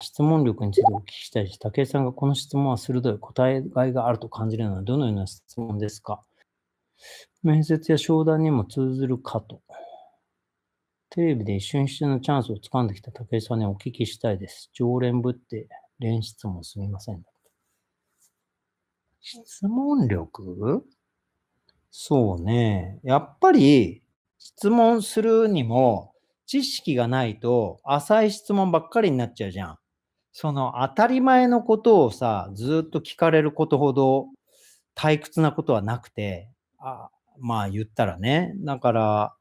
質問力についてお聞きしたいし、武井さんがこの質問は鋭い答えがいがあると感じるのはどのような質問ですか面接や商談にも通ずるかと。テレビで一瞬一瞬のチャンスをつかんできた武井さんにお聞きしたいです。常連ぶって、連質問すみません。質問力そうね。やっぱり、質問するにも、知識がないと浅い質問ばっかりになっちゃうじゃん。その当たり前のことをさ、ずっと聞かれることほど退屈なことはなくて、あまあ言ったらね。だから、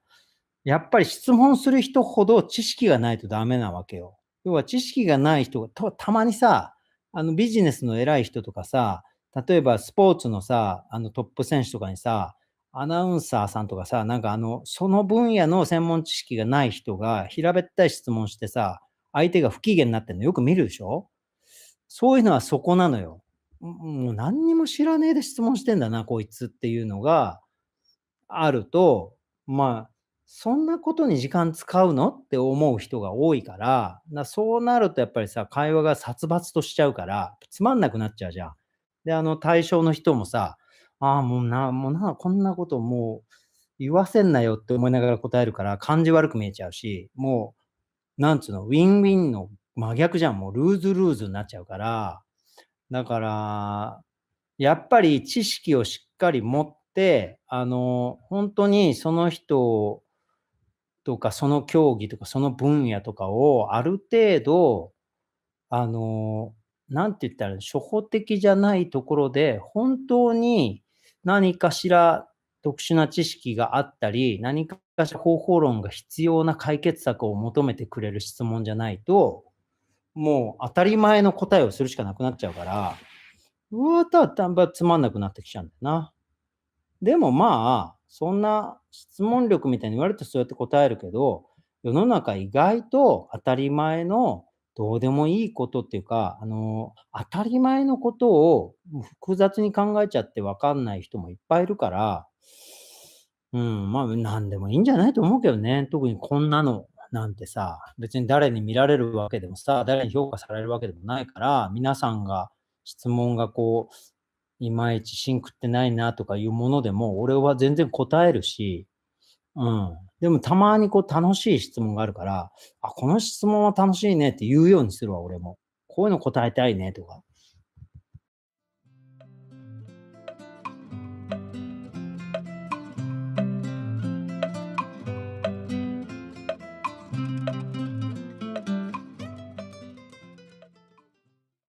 やっぱり質問する人ほど知識がないとダメなわけよ。要は知識がない人がたまにさ、あのビジネスの偉い人とかさ、例えばスポーツのさ、あのトップ選手とかにさ、アナウンサーさんとかさ、なんかあの、その分野の専門知識がない人が平べったい質問してさ、相手が不機嫌になってるのよく見るでしょそういうのはそこなのよ。もう何にも知らねえで質問してんだな、こいつっていうのがあると、まあ、そんなことに時間使うのって思う人が多いから、だそうなるとやっぱりさ、会話が殺伐としちゃうから、つまんなくなっちゃうじゃん。で、あの対象の人もさ、ああ、もうな、もうな、こんなこともう言わせんなよって思いながら答えるから、感じ悪く見えちゃうし、もう、なんつうの、ウィンウィンの真逆じゃん。もう、ルーズルーズになっちゃうから、だから、やっぱり知識をしっかり持って、あの、本当にその人とか、その競技とか、その分野とかを、ある程度、あの、なんて言ったら、初歩的じゃないところで、本当に何かしら特殊な知識があったり、何かしら方法論が必要な解決策を求めてくれる質問じゃないと、もう当たり前の答えをするしかなくなっちゃうから、うわただんばつまんなくなってきちゃうんだよな。でもまあ、そんな質問力みたいに言われるとそうやって答えるけど、世の中意外と当たり前のどうでもいいことっていうか、あの、当たり前のことを複雑に考えちゃってわかんない人もいっぱいいるから、うん、まあ、なんでもいいんじゃないと思うけどね。特にこんなのなんてさ、別に誰に見られるわけでもさ、誰に評価されるわけでもないから、皆さんが質問がこう、いまいちシンクってないなとかいうものでも、俺は全然答えるし、うん、でもたまにこう楽しい質問があるから、あ、この質問は楽しいねって言うようにするわ、俺も。こういうの答えたいねとか。